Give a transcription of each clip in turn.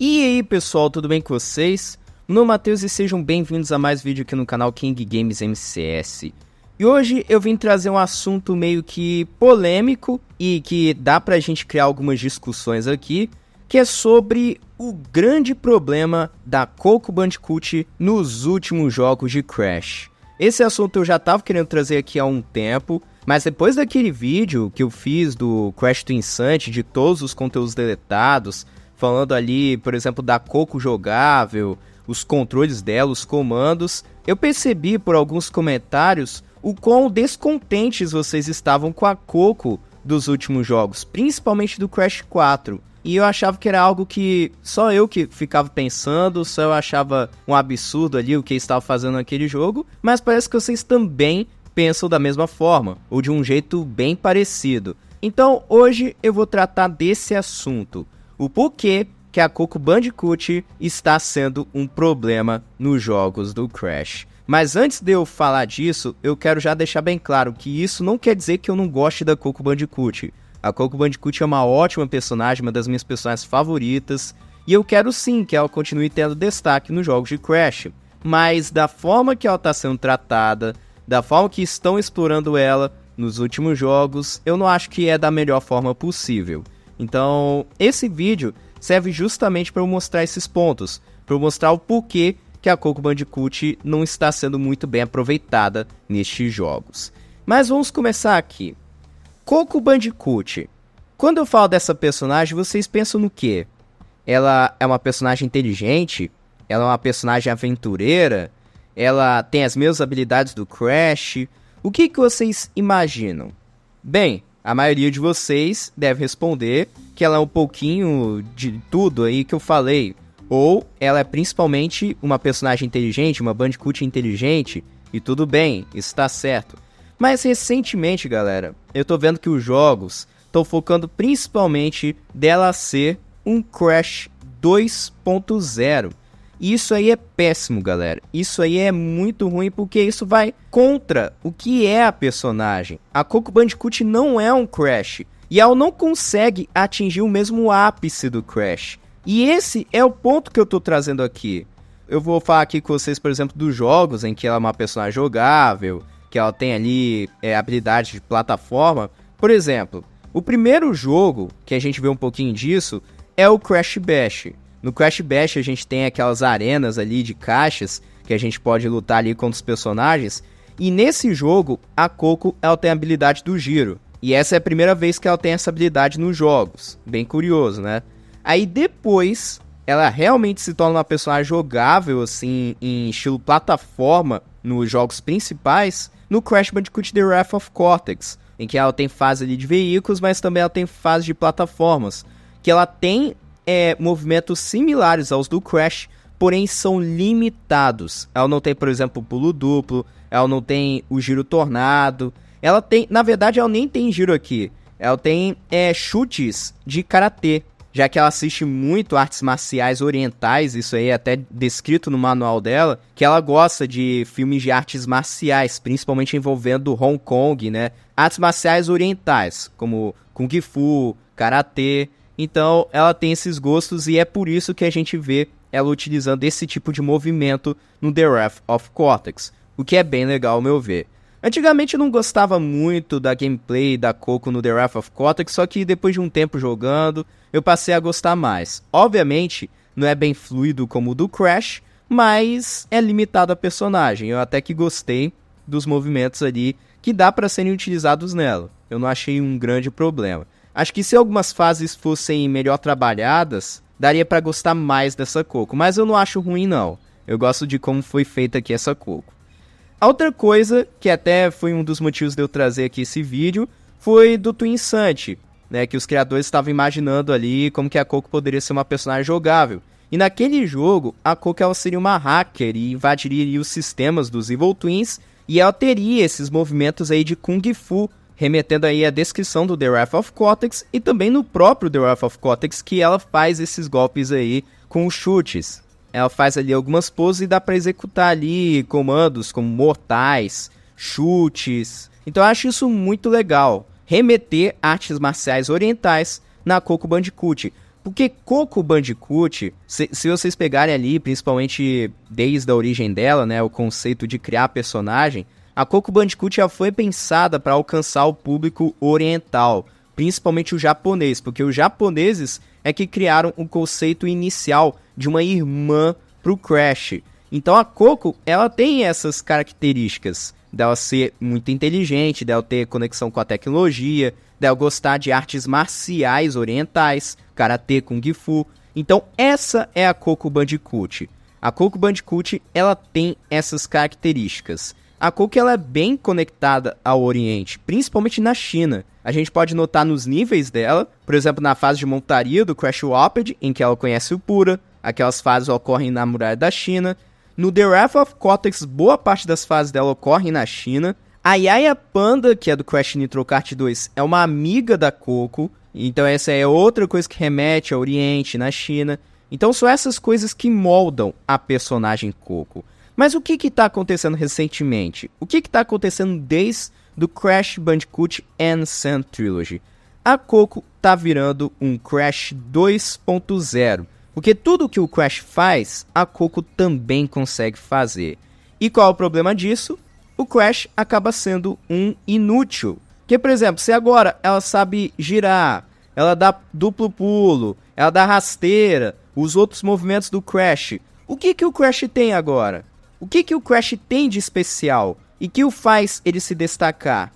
E aí pessoal, tudo bem com vocês? Meu nome é Matheus e sejam bem-vindos a mais vídeo aqui no canal King Games MCS. E hoje eu vim trazer um assunto meio que polêmico e que dá pra gente criar algumas discussões aqui, que é sobre o grande problema da Coco Bandicoot nos últimos jogos de Crash. Esse assunto eu já tava querendo trazer aqui há um tempo, mas depois daquele vídeo que eu fiz do Crash do Insante, de todos os conteúdos deletados, falando ali, por exemplo, da Coco jogável, os controles dela, os comandos, eu percebi por alguns comentários o quão descontentes vocês estavam com a Coco dos últimos jogos, principalmente do Crash 4. E eu achava que era algo que só eu que ficava pensando, só eu achava um absurdo ali o que estava fazendo naquele jogo, mas parece que vocês também pensam da mesma forma, ou de um jeito bem parecido. Então hoje eu vou tratar desse assunto, o porquê que a Coco Bandicoot está sendo um problema nos jogos do Crash. Mas antes de eu falar disso, eu quero já deixar bem claro que isso não quer dizer que eu não goste da Coco Bandicoot. A Coco Bandicoot é uma ótima personagem, uma das minhas personagens favoritas, e eu quero sim que ela continue tendo destaque nos jogos de Crash, mas da forma que ela está sendo tratada, da forma que estão explorando ela nos últimos jogos, eu não acho que é da melhor forma possível. Então, esse vídeo serve justamente para eu mostrar esses pontos, para eu mostrar o porquê que a Coco Bandicoot não está sendo muito bem aproveitada nestes jogos. Mas vamos começar aqui. Coco Bandicoot. Quando eu falo dessa personagem, vocês pensam no quê? Ela é uma personagem inteligente? Ela é uma personagem aventureira? Ela tem as mesmas habilidades do Crash? O que, que vocês imaginam? Bem, a maioria de vocês deve responder que ela é um pouquinho de tudo aí que eu falei. Ou ela é principalmente uma personagem inteligente, uma Bandicoot inteligente, e tudo bem, está certo. Mas recentemente, galera, eu tô vendo que os jogos estão focando principalmente dela ser um Crash 2.0. E isso aí é péssimo, galera. Isso aí é muito ruim porque isso vai contra o que é a personagem. A Coco Bandicoot não é um Crash e ela não consegue atingir o mesmo ápice do Crash. E esse é o ponto que eu tô trazendo aqui. Eu vou falar aqui com vocês, por exemplo, dos jogos em que ela é uma personagem jogável, que ela tem ali é, habilidade de plataforma. Por exemplo, o primeiro jogo que a gente vê um pouquinho disso é o Crash Bash. No Crash Bash a gente tem aquelas arenas ali de caixas que a gente pode lutar ali contra os personagens. E nesse jogo, a Coco ela tem a habilidade do giro. E essa é a primeira vez que ela tem essa habilidade nos jogos. Bem curioso, né? Aí depois, ela realmente se torna uma personagem jogável, assim, em estilo plataforma nos jogos principais no Crash Bandicoot The Wrath of Cortex, em que ela tem fase ali de veículos, mas também ela tem fase de plataformas, que ela tem é, movimentos similares aos do Crash, porém são limitados. Ela não tem, por exemplo, pulo duplo, ela não tem o giro tornado, ela tem, na verdade, ela nem tem giro aqui. Ela tem é, chutes de karatê, já que ela assiste muito artes marciais orientais, isso aí é até descrito no manual dela, que ela gosta de filmes de artes marciais, principalmente envolvendo Hong Kong, né? Artes marciais orientais, como Kung Fu, Karatê. Então, ela tem esses gostos e é por isso que a gente vê ela utilizando esse tipo de movimento no The Wrath of Cortex, o que é bem legal ao meu ver. Antigamente eu não gostava muito da gameplay da Coco no The Wrath of Kotak, só que depois de um tempo jogando, eu passei a gostar mais. Obviamente, não é bem fluido como o do Crash, mas é limitado a personagem. Eu até que gostei dos movimentos ali que dá para serem utilizados nela. Eu não achei um grande problema. Acho que se algumas fases fossem melhor trabalhadas, daria para gostar mais dessa coco, mas eu não acho ruim não. Eu gosto de como foi feita aqui essa coco. Outra coisa, que até foi um dos motivos de eu trazer aqui esse vídeo, foi do Twin Sante, né, que os criadores estavam imaginando ali como que a Coco poderia ser uma personagem jogável. E naquele jogo, a Coco ela seria uma hacker e invadiria os sistemas dos Evil Twins e ela teria esses movimentos aí de Kung Fu, remetendo aí à descrição do The Wrath of Cortex e também no próprio The Wrath of Cortex que ela faz esses golpes aí com chutes. Ela faz ali algumas poses e dá para executar ali comandos como mortais, chutes. Então eu acho isso muito legal. Remeter artes marciais orientais na Coco Bandicoot. Porque Coco Bandicoot, se, se, vocês pegarem ali, principalmente desde a origem dela, né, o conceito de criar personagem, a Coco Bandicoot já foi pensada para alcançar o público oriental, principalmente o japonês, porque os japoneses é que criaram o conceito inicial de uma irmã para o Crash. Então a Coco, ela tem essas características dela ser muito inteligente, dela ter conexão com a tecnologia, dela gostar de artes marciais orientais, karatê, kung fu. Então essa é a Coco Bandicoot. A Coco Bandicoot, ela tem essas características. A Coke ela é bem conectada ao Oriente, principalmente na China. A gente pode notar nos níveis dela, por exemplo, na fase de montaria do Crash Waped, em que ela conhece o Pura, aquelas fases ocorrem na muralha da China. No The Wrath of Cortex, boa parte das fases dela ocorrem na China. A Yaya Panda, que é do Crash Nitro Kart 2, é uma amiga da Coco, então essa é outra coisa que remete ao Oriente, na China. Então são essas coisas que moldam a personagem Coco. Mas o que está acontecendo recentemente? O que está acontecendo desde do Crash Bandicoot and Sand Trilogy? A Coco está virando um Crash 2.0, porque tudo que o Crash faz, a Coco também consegue fazer. E qual é o problema disso? O Crash acaba sendo um inútil. Que, por exemplo, se agora ela sabe girar, ela dá duplo pulo, ela dá rasteira, os outros movimentos do Crash. O que, que o Crash tem agora? O que, que o Crash tem de especial e que o faz ele se destacar?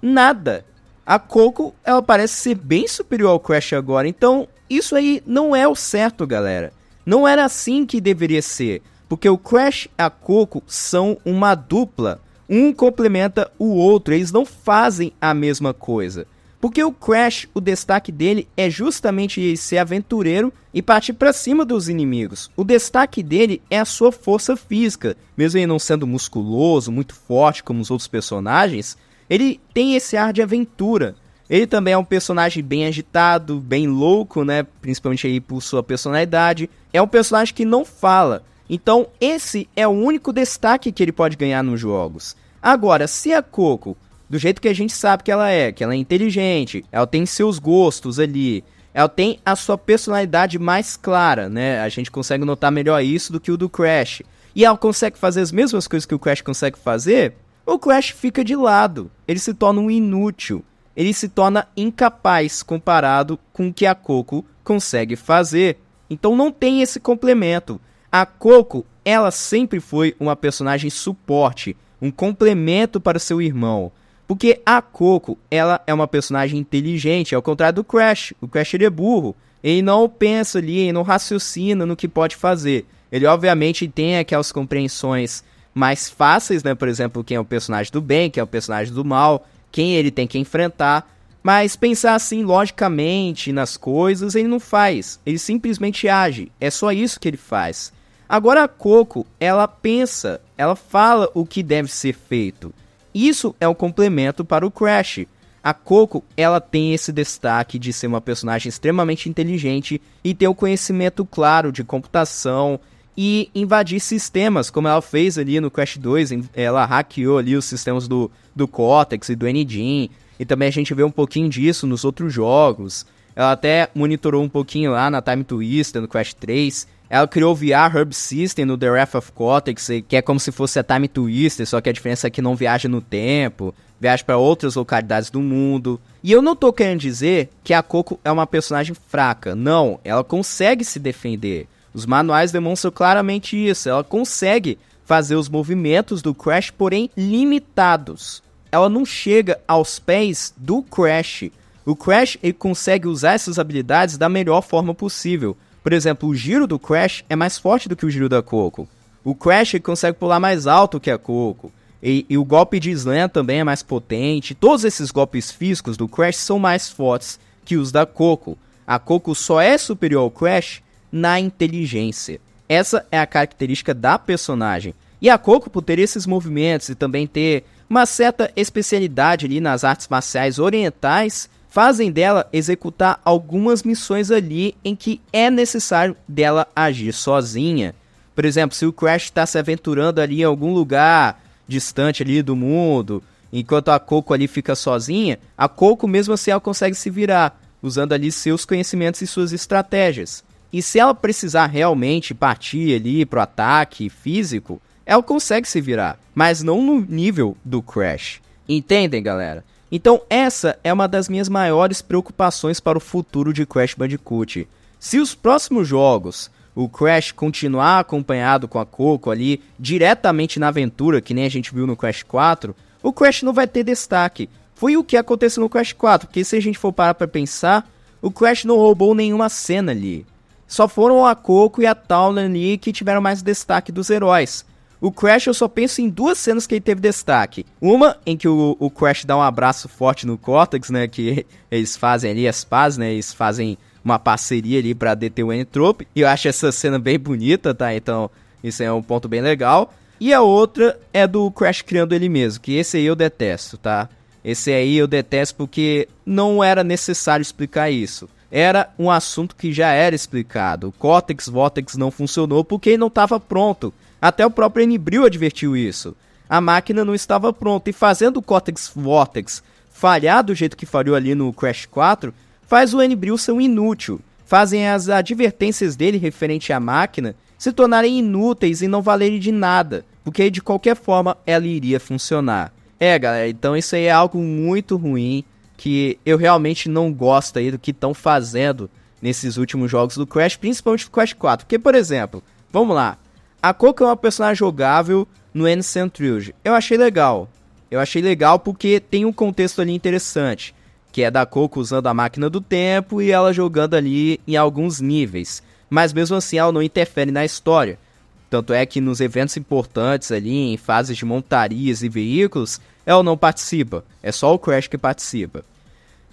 Nada. A Coco, ela parece ser bem superior ao Crash agora, então isso aí não é o certo, galera. Não era assim que deveria ser, porque o Crash e a Coco são uma dupla. Um complementa o outro, eles não fazem a mesma coisa. Porque o Crash, o destaque dele é justamente ser aventureiro e partir para cima dos inimigos. O destaque dele é a sua força física. Mesmo ele não sendo musculoso, muito forte como os outros personagens, ele tem esse ar de aventura. Ele também é um personagem bem agitado, bem louco, né? Principalmente aí por sua personalidade. É um personagem que não fala. Então, esse é o único destaque que ele pode ganhar nos jogos. Agora, se a Coco do jeito que a gente sabe que ela é, que ela é inteligente, ela tem seus gostos ali, ela tem a sua personalidade mais clara, né? A gente consegue notar melhor isso do que o do Crash. E ela consegue fazer as mesmas coisas que o Crash consegue fazer, o Crash fica de lado, ele se torna um inútil, ele se torna incapaz comparado com o que a Coco consegue fazer. Então não tem esse complemento. A Coco, ela sempre foi uma personagem suporte, um complemento para seu irmão. Porque a Coco, ela é uma personagem inteligente, ao contrário do Crash. O Crash ele é burro. Ele não pensa ali, ele não raciocina no que pode fazer. Ele obviamente tem aquelas compreensões mais fáceis, né? Por exemplo, quem é o personagem do bem, quem é o personagem do mal, quem ele tem que enfrentar. Mas pensar assim logicamente nas coisas, ele não faz. Ele simplesmente age. É só isso que ele faz. Agora a Coco, ela pensa, ela fala o que deve ser feito. Isso é um complemento para o Crash. A Coco, ela tem esse destaque de ser uma personagem extremamente inteligente e ter o um conhecimento claro de computação e invadir sistemas, como ela fez ali no Crash 2, ela hackeou ali os sistemas do, do Cortex e do Nidin, e também a gente vê um pouquinho disso nos outros jogos. Ela até monitorou um pouquinho lá na Time Twister, no Crash 3. Ela criou o VR Herb System no The Wrath of Cortex, que é como se fosse a Time Twister, só que a diferença é que não viaja no tempo, viaja para outras localidades do mundo. E eu não tô querendo dizer que a Coco é uma personagem fraca. Não, ela consegue se defender. Os manuais demonstram claramente isso. Ela consegue fazer os movimentos do Crash, porém limitados. Ela não chega aos pés do Crash. O Crash ele consegue usar essas habilidades da melhor forma possível por exemplo, o giro do Crash é mais forte do que o giro da Coco. O Crash consegue pular mais alto que a Coco. E, e, o golpe de slam também é mais potente. Todos esses golpes físicos do Crash são mais fortes que os da Coco. A Coco só é superior ao Crash na inteligência. Essa é a característica da personagem. E a Coco, por ter esses movimentos e também ter uma certa especialidade ali nas artes marciais orientais, fazem dela executar algumas missões ali em que é necessário dela agir sozinha. Por exemplo, se o Crash está se aventurando ali em algum lugar distante ali do mundo, enquanto a Coco ali fica sozinha, a Coco mesmo assim ela consegue se virar, usando ali seus conhecimentos e suas estratégias. E se ela precisar realmente partir ali para o ataque físico, ela consegue se virar, mas não no nível do Crash. Entendem, galera? Então, essa é uma das minhas maiores preocupações para o futuro de Crash Bandicoot. Se os próximos jogos o Crash continuar acompanhado com a Coco ali diretamente na aventura, que nem a gente viu no Crash 4, o Crash não vai ter destaque. Foi o que aconteceu no Crash 4, porque se a gente for parar para pensar, o Crash não roubou nenhuma cena ali. Só foram a Coco e a Towler ali que tiveram mais destaque dos heróis. O Crash eu só penso em duas cenas que ele teve destaque. Uma em que o, o Crash dá um abraço forte no Cortex, né? Que eles fazem ali as pazes, né? Eles fazem uma parceria ali para deter o Entrope. E eu acho essa cena bem bonita, tá? Então, isso é um ponto bem legal. E a outra é do Crash criando ele mesmo, que esse aí eu detesto, tá? Esse aí eu detesto porque não era necessário explicar isso era um assunto que já era explicado. O Cortex Vortex não funcionou porque não estava pronto. Até o próprio Enibril advertiu isso. A máquina não estava pronta e fazendo o Cortex Vortex falhar do jeito que falhou ali no Crash 4, faz o Enibril ser um inútil. Fazem as advertências dele referente à máquina se tornarem inúteis e não valerem de nada, porque de qualquer forma ela iria funcionar. É, galera, então isso aí é algo muito ruim que eu realmente não gosto aí do que estão fazendo nesses últimos jogos do Crash, principalmente do Crash 4. Porque, por exemplo, vamos lá, a Coco é uma personagem jogável no Ancient Trilogy. Eu achei legal. Eu achei legal porque tem um contexto ali interessante, que é da Coco usando a máquina do tempo e ela jogando ali em alguns níveis. Mas mesmo assim ela não interfere na história. Tanto é que nos eventos importantes ali, em fases de montarias e veículos, ela é não participa. É só o Crash que participa.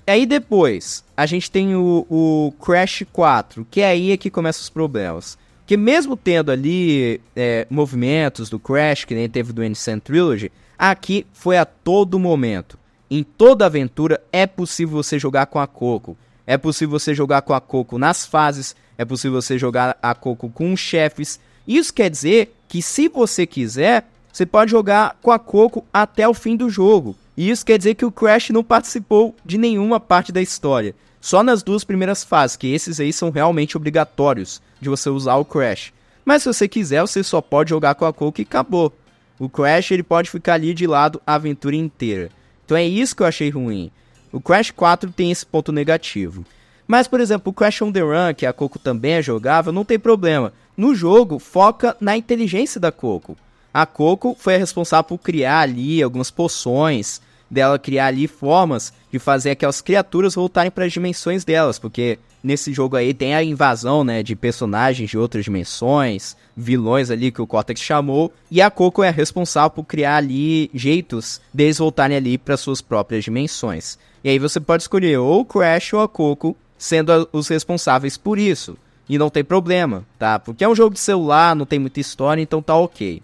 E aí depois, a gente tem o, o Crash 4, que é aí é que começam os problemas. Que mesmo tendo ali é, movimentos do Crash, que nem teve do Innocent Trilogy, aqui foi a todo momento. Em toda aventura é possível você jogar com a Coco. É possível você jogar com a Coco nas fases, é possível você jogar a Coco com os chefes, isso quer dizer que se você quiser, você pode jogar com a Coco até o fim do jogo. E isso quer dizer que o Crash não participou de nenhuma parte da história. Só nas duas primeiras fases, que esses aí são realmente obrigatórios de você usar o Crash. Mas se você quiser, você só pode jogar com a Coco e acabou. O Crash ele pode ficar ali de lado a aventura inteira. Então é isso que eu achei ruim. O Crash 4 tem esse ponto negativo. Mas, por exemplo, o Crash on the Run, que a Coco também é jogável, não tem problema. No jogo, foca na inteligência da Coco. A Coco foi a responsável por criar ali algumas poções, dela criar ali formas de fazer aquelas criaturas voltarem para as dimensões delas, porque nesse jogo aí tem a invasão, né, de personagens de outras dimensões, vilões ali que o Cortex chamou, e a Coco é a responsável por criar ali jeitos deles voltarem ali para suas próprias dimensões. E aí você pode escolher ou o Crash ou a Coco sendo os responsáveis por isso. E não tem problema, tá? Porque é um jogo de celular, não tem muita história, então tá ok.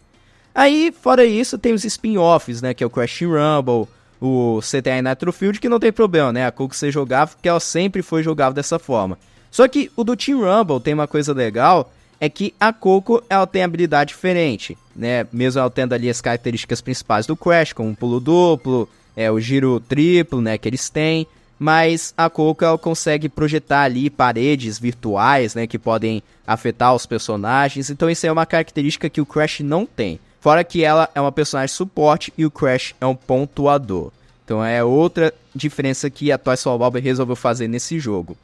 Aí, fora isso, tem os spin-offs, né? Que é o Crash Rumble, o CTA Nitro Field, que não tem problema, né? A Coco você jogava, porque ela sempre foi jogada dessa forma. Só que o do Team Rumble tem uma coisa legal, é que a Coco, ela tem habilidade diferente, né? Mesmo ela tendo ali as características principais do Crash, como o pulo duplo, é, o giro triplo, né? Que eles têm mas a Coca consegue projetar ali paredes virtuais, né, que podem afetar os personagens. Então isso é uma característica que o Crash não tem. Fora que ela é uma personagem suporte e o Crash é um pontuador. Então é outra diferença que a Toy Soul Bob resolveu fazer nesse jogo.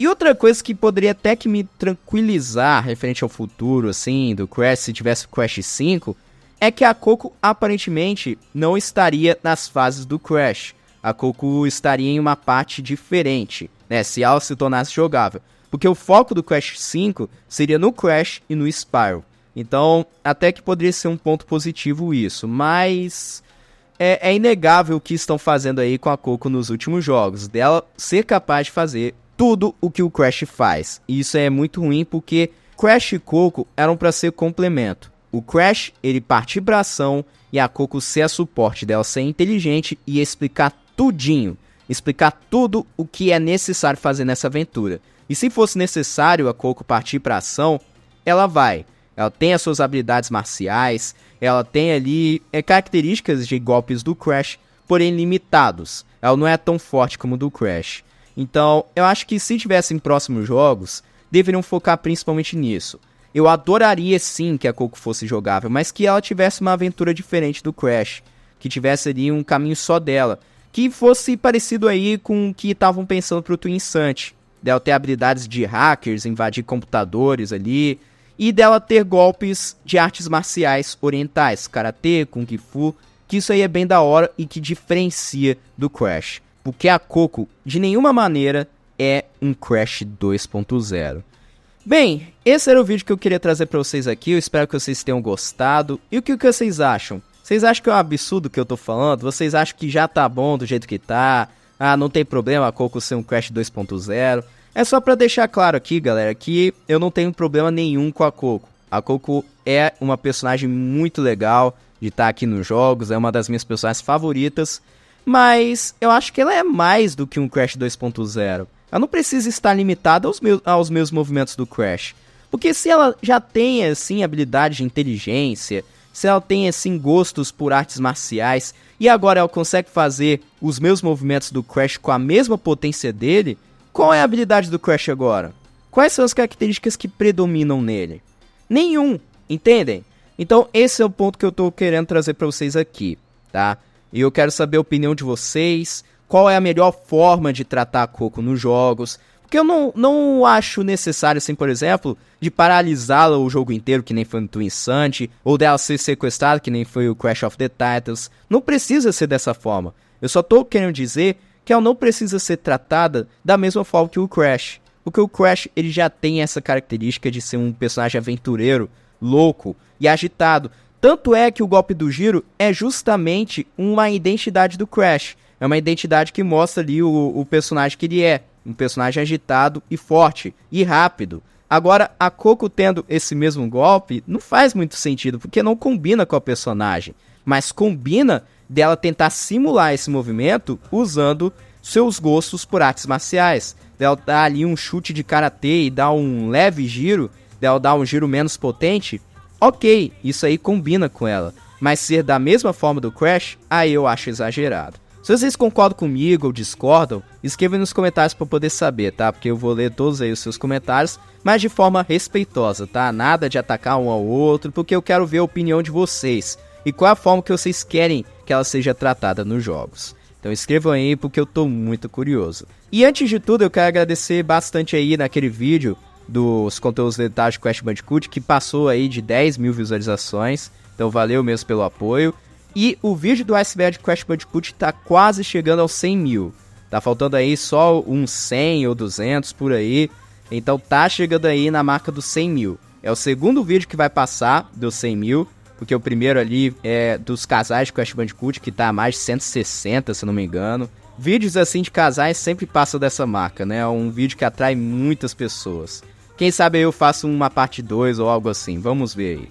E outra coisa que poderia até que me tranquilizar referente ao futuro, assim, do Crash, se tivesse o Crash 5, é que a Coco aparentemente não estaria nas fases do Crash a Coco estaria em uma parte diferente, né? Se ela se tornasse jogável. Porque o foco do Crash 5 seria no Crash e no Spyro. Então, até que poderia ser um ponto positivo isso, mas é, é, inegável o que estão fazendo aí com a Coco nos últimos jogos, dela ser capaz de fazer tudo o que o Crash faz. E isso é muito ruim porque Crash e Coco eram para ser complemento. O Crash, ele parte pra ação e a Coco ser a suporte dela ser inteligente e explicar tudinho, explicar tudo o que é necessário fazer nessa aventura. E se fosse necessário a Coco partir para ação, ela vai. Ela tem as suas habilidades marciais, ela tem ali é, características de golpes do Crash, porém limitados. Ela não é tão forte como do Crash. Então, eu acho que se tivessem próximos jogos, deveriam focar principalmente nisso. Eu adoraria sim que a Coco fosse jogável, mas que ela tivesse uma aventura diferente do Crash, que tivesse ali um caminho só dela, que fosse parecido aí com o que estavam pensando pro Twin Instante. Dela ter habilidades de hackers, invadir computadores ali, e dela ter golpes de artes marciais orientais, karatê, kung fu, que isso aí é bem da hora e que diferencia do Crash, porque a Coco de nenhuma maneira é um Crash 2.0. Bem, esse era o vídeo que eu queria trazer para vocês aqui, eu espero que vocês tenham gostado. E o que vocês acham? Vocês acham que é um absurdo que eu tô falando? Vocês acham que já tá bom do jeito que tá? Ah, não tem problema a Coco ser um Crash 2.0? É só para deixar claro aqui, galera, que eu não tenho problema nenhum com a Coco. A Coco é uma personagem muito legal de estar tá aqui nos jogos, é uma das minhas personagens favoritas, mas eu acho que ela é mais do que um Crash 2.0. Ela não precisa estar limitada aos meus, aos meus movimentos do Crash. Porque se ela já tem, assim, habilidade de inteligência, se ela tem assim gostos por artes marciais e agora ela consegue fazer os meus movimentos do Crash com a mesma potência dele, qual é a habilidade do Crash agora? Quais são as características que predominam nele? Nenhum, entendem? Então esse é o ponto que eu estou querendo trazer para vocês aqui, tá? E eu quero saber a opinião de vocês, qual é a melhor forma de tratar a Coco nos jogos, porque eu não, não acho necessário, assim, por exemplo, de paralisá-la o jogo inteiro, que nem foi no Twin Sunt, ou dela ser sequestrada, que nem foi o Crash of the Titans. Não precisa ser dessa forma. Eu só tô querendo dizer que ela não precisa ser tratada da mesma forma que o Crash. Porque o Crash ele já tem essa característica de ser um personagem aventureiro, louco e agitado. Tanto é que o golpe do giro é justamente uma identidade do Crash. É uma identidade que mostra ali o, o personagem que ele é um personagem agitado e forte e rápido. Agora, a Coco tendo esse mesmo golpe não faz muito sentido, porque não combina com a personagem, mas combina dela tentar simular esse movimento usando seus gostos por artes marciais. Dela dar ali um chute de karatê e dar um leve giro, dela dar um giro menos potente, ok, isso aí combina com ela. Mas ser da mesma forma do Crash, aí eu acho exagerado. Se vocês concordam comigo ou discordam, escrevam nos comentários para poder saber, tá? Porque eu vou ler todos aí os seus comentários, mas de forma respeitosa, tá? Nada de atacar um ao outro, porque eu quero ver a opinião de vocês e qual é a forma que vocês querem que ela seja tratada nos jogos. Então escrevam aí porque eu tô muito curioso. E antes de tudo, eu quero agradecer bastante aí naquele vídeo dos conteúdos detalhes de Quest Bandicoot, que passou aí de 10 mil visualizações. Então valeu mesmo pelo apoio. E o vídeo do Iceberg Crash Bandicoot tá quase chegando aos 100 mil. Tá faltando aí só uns 100 ou 200 por aí. Então tá chegando aí na marca dos 100 mil. É o segundo vídeo que vai passar dos 100 mil. Porque o primeiro ali é dos casais de Crash Bandicoot, que tá a mais de 160, se não me engano. Vídeos assim de casais sempre passam dessa marca, né? É um vídeo que atrai muitas pessoas. Quem sabe eu faço uma parte 2 ou algo assim, vamos ver aí.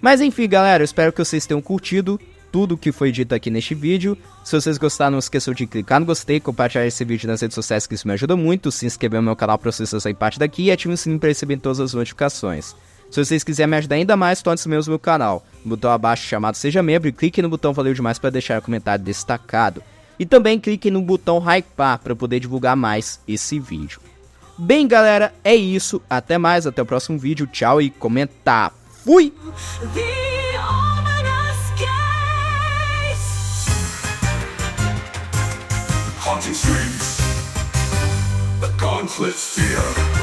Mas enfim, galera, eu espero que vocês tenham curtido tudo que foi dito aqui neste vídeo. Se vocês gostaram, não esqueçam de clicar no gostei, compartilhar esse vídeo nas redes sociais que isso me ajuda muito, se inscrever no meu canal para vocês fazerem parte daqui e ative o sininho para receber todas as notificações. Se vocês quiserem me ajudar ainda mais, torne-se mesmo no meu canal. No botão abaixo chamado Seja Membro e clique no botão Valeu Demais para deixar o comentário destacado. E também clique no botão Hypar para poder divulgar mais esse vídeo. Bem, galera, é isso. Até mais, até o próximo vídeo. Tchau e comentar. Fui! haunting screams The gauntlet fear